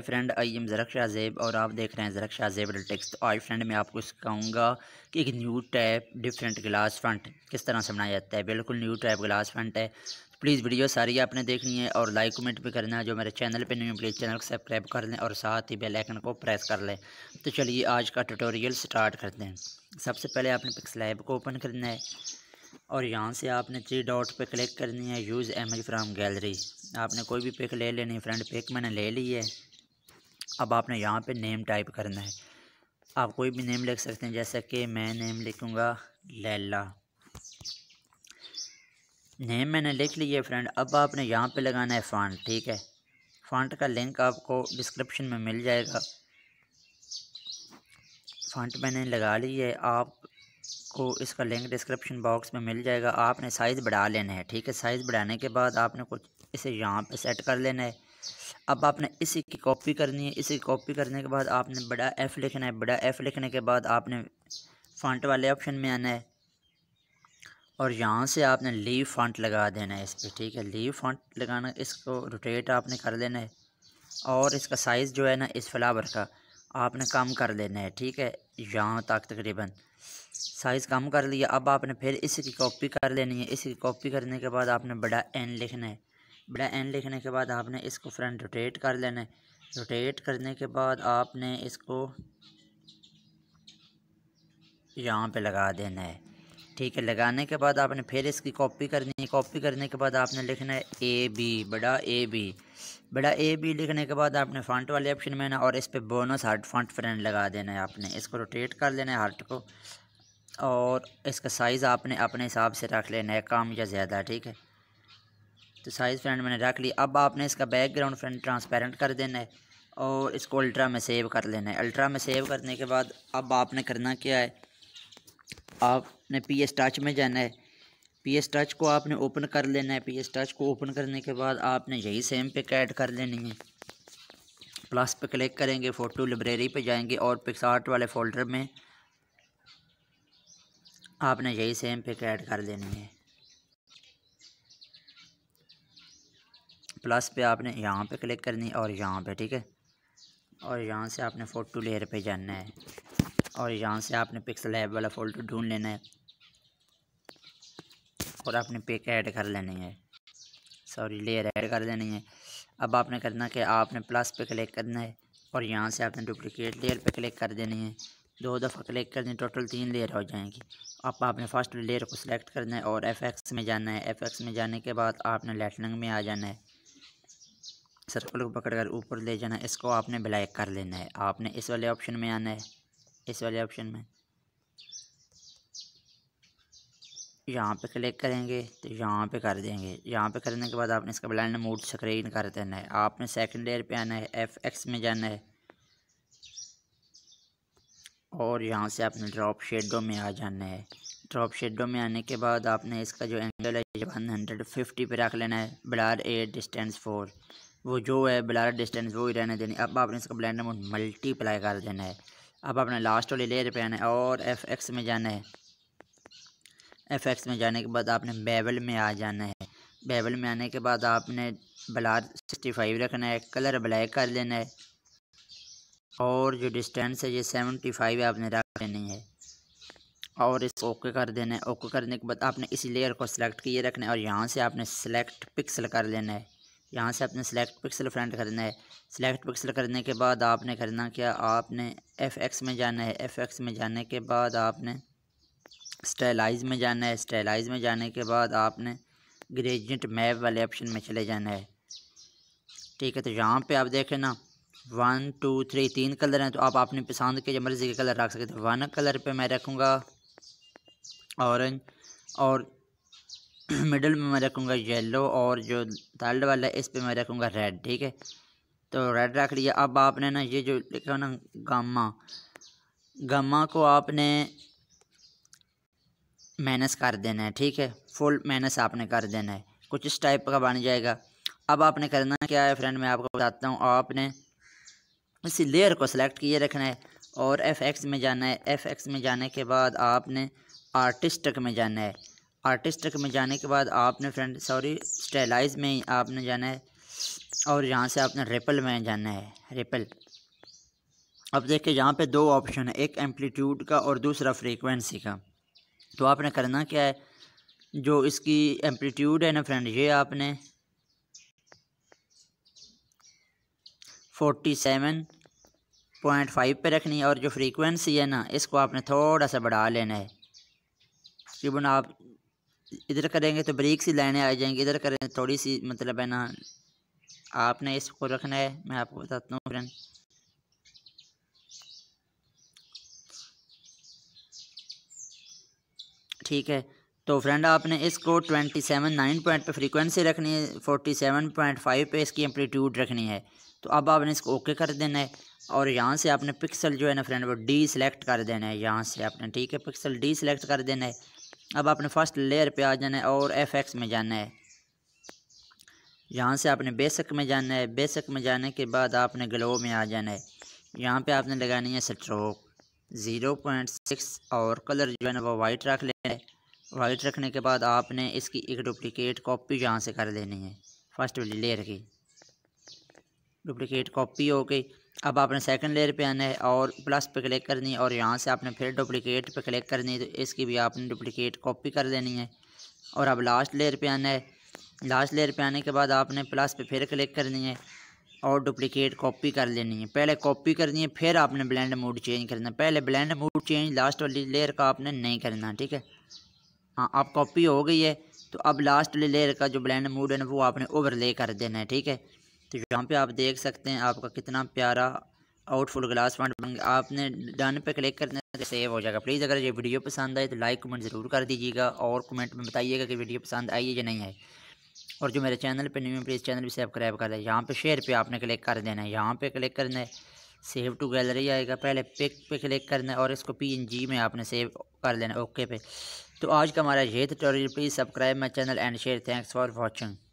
hi friend I am जरक जेब और आप देख रहे हैं जरक जेब टेक्स तो आज फ्रेंड मैं आपको सिखाऊंगा कि एक new type different glass front किस तरह से बनाया जाता है बिल्कुल न्यू टाइप ग्लास फ्रंट है प्लीज़ वीडियो सारी आपने देखनी है और लाइक कमेंट भी करना है जो मेरे चैनल पर नहीं प्लीज़ चैनल को सब्सक्राइब कर लें और साथ ही बेलैकन को प्रेस कर लें तो चलिए आज का टटोरियल स्टार्ट कर दें सबसे पहले आपने पिक्सल को ओपन करना है और यहाँ से आपने थ्री डॉट पे क्लिक करनी है यूज़ एम फ्राम गैलरी आपने कोई भी पिक ले लेनी फ्रेंड पिक मैंने ले ली है अब आपने यहाँ पे नेम टाइप करना है आप कोई भी नेम लिख सकते हैं जैसा कि मैं नेम लिखूँगा लैला नेम मैंने लिख लिया फ्रेंड अब आपने यहाँ पे लगाना है फ़ॉन्ट ठीक है फ़ॉन्ट का लिंक आपको डिस्क्रिप्शन में मिल जाएगा फ़ॉन्ट मैंने लगा लिया है आपको इसका लिंक डिस्क्रिप्शन बॉक्स में मिल जाएगा आपने साइज़ बढ़ा लेना है ठीक है साइज़ बढ़ाने के बाद आपने कुछ इसे यहाँ पे सेट कर लेना है अब आपने इसी की कॉपी करनी है इसी की कॉपी करने के बाद आपने बड़ा एफ़ लिखना है बड़ा एफ़ लिखने के बाद आपने फंट वाले ऑप्शन में आना है और यहाँ से आपने लीव फंट लगा देना है इस पर ठीक है लीव फंट लगाना इसको रोटेट आपने कर लेना है और इसका साइज़ जो है ना इस फ्लावर का आपने कम कर लेना है ठीक है यहाँ तक तकरीबन साइज़ कम कर लिया अब आपने फिर इसी की कॉपी कर लेनी है इसी की कॉपी करने के बाद आपने बड़ा एन लिखना है बड़ा एन लिखने के बाद आपने इसको फ्रंट रोटेट कर लेना है रोटेट करने के बाद आपने इसको यहाँ पे लगा देना है ठीक है लगाने के बाद आपने फिर इसकी कॉपी करनी है कॉपी करने के बाद आपने लिखना है ए बी बड़ा ए बी बड़ा ए बी लिखने के बाद आपने फ्रंट वाले ऑप्शन में ना और इस पर बोनस हार्ट फ्रंट फ्रेंड लगा देना है आपने इसको रोटेट कर लेना है हार्ट को और इसका साइज़ आपने अपने हिसाब से रख लेना है कम या ज़्यादा ठीक है तो साइज़ फ्रेंड मैंने रख ली अब आपने इसका बैकग्राउंड फ्रेंड ट्रांसपेरेंट कर देना है और इसको अल्ट्रा में सेव कर लेना है अल्ट्रा में सेव करने के बाद अब आपने करना क्या है आपने पी एस टच में जाना है पी एस टच को आपने ओपन कर लेना है पी एस टच को ओपन करने के बाद आपने यही सेम पिक ऐड कर लेनी है प्लस पे क्लिक करेंगे फ़ोटो लाइब्रेरी पे जाएंगे और पिक्स आर्ट वाले फ़ोल्डर में आपने यही सेम पिक ऐड कर लेनी है प्लस पे आपने यहाँ पे क्लिक करनी और यहाँ पे ठीक है और यहाँ से आपने फ़ोटो लेयर पे जाना है और यहाँ से आपने पिक्सल ऐप वाला फ़ोटो ढूंढ लेना है और आपने पिक ऐड कर लेनी है सॉरी लेयर ऐड कर लेनी है अब आपने करना कि आपने प्लस पे क्लिक करना है और यहाँ से आपने डुप्लिकेट लेयर पे क्लिक कर देनी है दो दफ़ा क्लिक कर दें टोटल तीन लेयर हो जाएंगी अब आपने फर्स्ट लेयर को सिलेक्ट करना है और एफ एक्स में जाना है एफ एक्स में जाने के बाद आपने लेटनिंग में आ जाना है सर्कल को पकड़ कर ऊपर ले जाना है इसको आपने ब्लैक कर लेना है आपने इस वाले ऑप्शन में आना है इस वाले ऑप्शन में यहाँ पे क्लिक करेंगे तो यहाँ पे कर देंगे यहाँ पे करने के बाद आपने इसका ब्लाइंड मोड स्क्रीन कर देना है आपने सेकंड लेयर पे आना है एफ एक्स में जाना है और यहाँ से आपने ड्रॉप शेडो में आ जाना है ड्रॉप शेडो में आने के बाद आपने इसका जो एंगल है वन हंड्रेड फिफ्टी पे रख लेना है ब्लार एट डिस्टेंस फोर वो जो है ब्लर डिस्टेंस वो ही रहने देनी अब आपने इसका ब्लेंडर मोड मल्टीप्लाई कर देना है अब आपने लास्ट वाले लेयर पे आना है और एफ एक्स में जाना है एफ एक्स में जाने के बाद आपने बेबल में आ जाना है बेबल में आने के बाद आपने ब्लार सिक्सटी फाइव रखना है कलर ब्लैक कर लेना है और जो डिस्टेंस है ये सेवेंटी फाइव आपने रख लेनी है और इसको ओके कर देना है ओके करने के बाद आपने इसी लेयर को सिलेक्ट किए रखना है और यहाँ से आपने सेलेक्ट पिक्सल कर लेना है यहाँ से आपने सेलेक्ट पिक्सल फ्रंट करना है सेलेक्ट पिक्सल करने के बाद आपने करना क्या आपने एफ एक्स में जाना है एफ एक्स में जाने के बाद आपने स्टाइलाइज में जाना है स्टाइलाइज में जाने के बाद आपने ग्रेजेंट मैप वाले ऑप्शन में चले जाना है ठीक है तो यहाँ पे आप देखें ना वन टू थ्री तीन कलर हैं तो आप अपनी पसंद के मर्ज़ी के कलर रख सकते हैं वन तो कलर पे मैं रखूँगा ऑरेंज और मिडल में मैं रखूँगा येलो और जो थर्ड वाला है इस पर मैं रखूँगा रेड ठीक है तो रेड रख लिया अब आपने ना ये जो लिखा ना गामा गामा को आपने माइनस कर देना है ठीक है फुल माइनस आपने कर देना है कुछ इस टाइप का बन जाएगा अब आपने करना क्या है फ्रेंड मैं आपको बताता हूँ आपने इसी लेयर को सिलेक्ट किए रखना है और एफ एक्स में जाना है एफ एक्स में जाने के बाद आपने आर्टिस्ट में जाना है आर्टिस्ट तक में जाने के बाद आपने फ्रेंड सॉरी स्टेलाइज में आपने जाना है और यहाँ से आपने रेपल में जाना है रेपल अब देखिए यहाँ पे दो ऑप्शन है एक एम्पलीट्यूड का और दूसरा फ्रीक्वेंसी का तो आपने करना क्या है जो इसकी एम्पलीट्यूड है ना फ्रेंड ये आपने फोर्टी सेवन पॉइंट फाइव पर रखनी है और जो फ्रीक्वेंसी है ना इसको आपने थोड़ा सा बढ़ा लेना है तकरीबन आप इधर करेंगे तो बरीक सी लाइनें आ जाएंगी इधर करें थोड़ी सी मतलब है ना आपने इसको रखना है मैं आपको बताता हूँ फ्रेंड ठीक है तो फ्रेंड आपने इसको ट्वेंटी सेवन नाइन पॉइंट पर फ्रीक्वेंसी रखनी है फोर्टी सेवन पॉइंट फाइव पर इसकी एम्पलीट्यूड रखनी है तो अब आपने इसको ओके कर देना है और यहाँ से आपने पिक्सल जो है ना फ्रेंड वो डी सेलेक्ट कर देना है यहाँ से आपने ठीक है पिक्सल डी सेलेक्ट कर देना है अब आपने फर्स्ट लेयर पे आ जाना है और एफ एक्स में जाना है यहाँ से आपने बेसक में जाना है बेसक में जाने के बाद आपने ग्लो में आ जाना है यहाँ पे आपने लगानी है स्ट्रोक ज़ीरो पॉइंट सिक्स और कलर जो है ना वो वाइट रख लेना है वाइट रखने के बाद आपने इसकी एक डुप्लिकेट कॉपी यहाँ से कर लेनी है फर्स्ट वाली लेयर की डुप्लिकेट कॉपी हो गई अब आपने सेकंड लेयर पे आना है और प्लस पे क्लिक करनी है और यहाँ से आपने फिर डुप्लीकेट पे क्लिक करनी है तो इसकी भी आपने डुप्लीकेट कॉपी कर लेनी है और अब लास्ट लेयर पे आना है लास्ट लेयर पे आने के बाद आपने प्लस पे फिर क्लिक करनी है और डुप्लीकेट कॉपी कर लेनी है पहले कॉपी करनी है फिर आपने ब्लैंड मूड चेंज करना है पहले ब्लैंड मूड चेंज लास्ट वाली लेयर का आपने नहीं करना ठीक है हाँ अब कॉपी हो गई है तो अब लास्ट वाली लेयर का जो ब्लैंड मूड है ना वो आपने ओवरले कर देना है ठीक है तो यहाँ पे आप देख सकते हैं आपका कितना प्यारा आउटफुल ग्लास प्लांट बन गया आपने डन पे क्लिक करने से सेव हो जाएगा प्लीज़ अगर ये वीडियो पसंद आए तो लाइक कमेंट ज़रूर कर दीजिएगा और कमेंट में बताइएगा कि वीडियो पसंद आई है या नहीं आई और जो मेरे चैनल पर न्यू है प्लीज़ चैनल भी सब्सक्राइब कर दें यहाँ पर शेयर पर आपने क्लिक कर देना है यहाँ पर क्लिक करना है सेव टू गैलरी आएगा पहले पिक पे क्लिक करना है और इसको पीएनजी में आपने सेव कर लेना ओके पे तो आज का हमारा ये tutorial please subscribe my channel and share thanks for watching